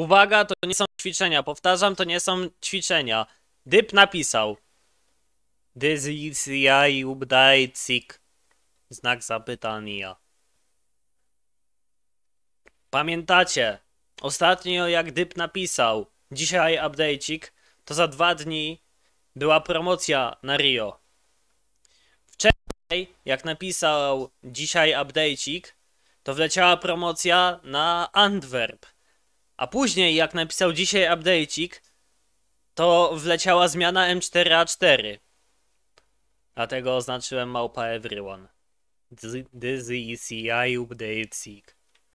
Uwaga, to nie są ćwiczenia. Powtarzam, to nie są ćwiczenia. Dyb napisał. This is Znak zapytania. Pamiętacie? Ostatnio jak Dyb napisał dzisiaj update'ik, to za dwa dni była promocja na Rio. Wczoraj jak napisał dzisiaj update'ik, to wleciała promocja na Antwerp. A później, jak napisał dzisiaj update'ik, to wleciała zmiana M4A4. Dlatego oznaczyłem małpa everyone. This is the update seek.